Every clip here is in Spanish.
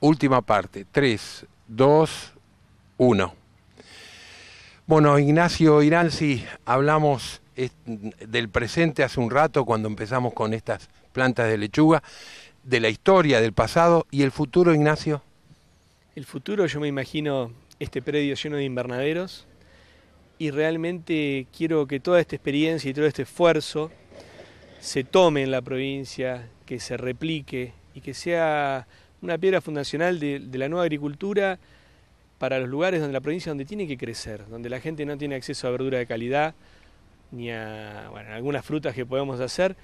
Última parte. 3, 2, 1. Bueno, Ignacio si hablamos eh, del presente hace un rato cuando empezamos con estas plantas de lechuga, de la historia, del pasado y el futuro, Ignacio. El futuro, yo me imagino este predio lleno de invernaderos y realmente quiero que toda esta experiencia y todo este esfuerzo se tome en la provincia, que se replique y que sea una piedra fundacional de, la nueva agricultura para los lugares donde la provincia donde tiene que crecer, donde la gente no tiene acceso a verdura de calidad, ni a algunas frutas que podemos hacer,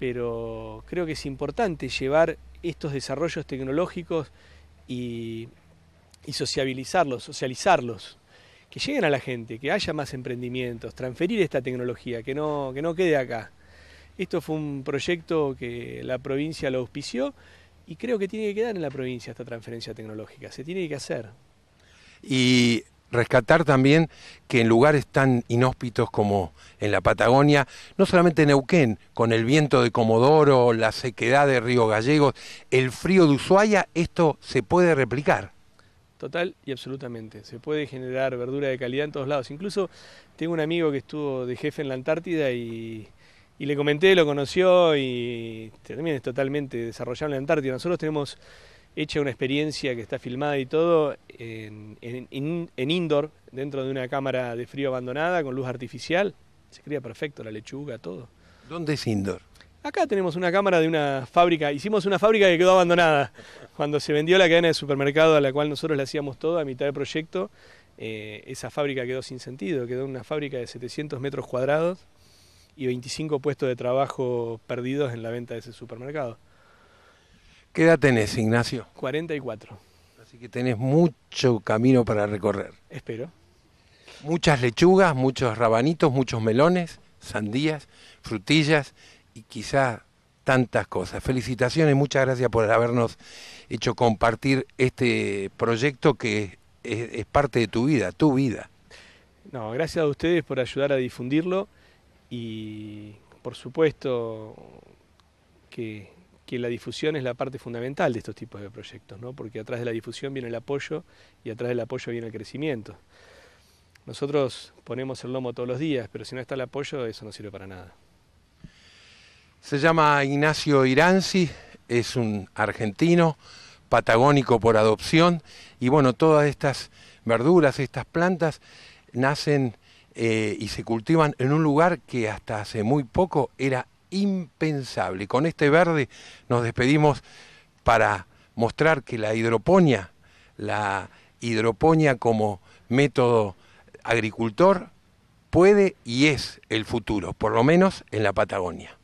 pero creo que es importante llevar estos desarrollos tecnológicos y, sociabilizarlos, socializarlos, que lleguen a la gente, que haya más emprendimientos, transferir esta tecnología, que no, que no quede acá. Esto fue un proyecto que la provincia lo auspició y creo que tiene que quedar en la provincia esta transferencia tecnológica, se tiene que hacer. Y rescatar también que en lugares tan inhóspitos como en la Patagonia, no solamente Neuquén, con el viento de Comodoro, la sequedad de Río Gallegos, el frío de Ushuaia, esto se puede replicar. Total y absolutamente. Se puede generar verdura de calidad en todos lados. Incluso tengo un amigo que estuvo de jefe en la Antártida y y le comenté, lo conoció y también es totalmente desarrollado en la Antártida. Nosotros tenemos hecha una experiencia que está filmada y todo en, indoor, dentro de una cámara de frío abandonada con luz artificial. Se cría perfecto la lechuga, todo. ¿Dónde es indoor? Acá tenemos una cámara de una fábrica. Hicimos una fábrica que quedó abandonada. Cuando se vendió la cadena de supermercado a la cual nosotros le hacíamos todo a mitad del proyecto, eh, esa fábrica quedó sin sentido. Quedó una fábrica de 700 metros cuadrados y 25 puestos de trabajo perdidos en la venta de ese supermercado. ¿Qué edad tenés, Ignacio? 44. Así que tenés mucho camino para recorrer. Espero. Muchas lechugas, muchos rabanitos, muchos melones, sandías, frutillas y quizá tantas cosas. Felicitaciones, muchas gracias por habernos hecho compartir este proyecto que es, es parte de tu vida, tu vida. No, gracias a ustedes por ayudar a difundirlo y por supuesto que, la difusión es la parte fundamental de estos tipos de proyectos, ¿no? porque atrás de la difusión viene el apoyo y atrás del apoyo viene el crecimiento. Nosotros ponemos el lomo todos los días, pero si no está el apoyo, eso no sirve para nada. Se llama Ignacio Iranzi, es un argentino, patagónico por adopción, y bueno, todas estas verduras, estas plantas, nacen eh, y se cultivan en un lugar que hasta hace muy poco era impensable. Con este verde nos despedimos para mostrar que la hidroponía, la hidroponía como método agricultor, puede y es el futuro, por lo menos en la Patagonia.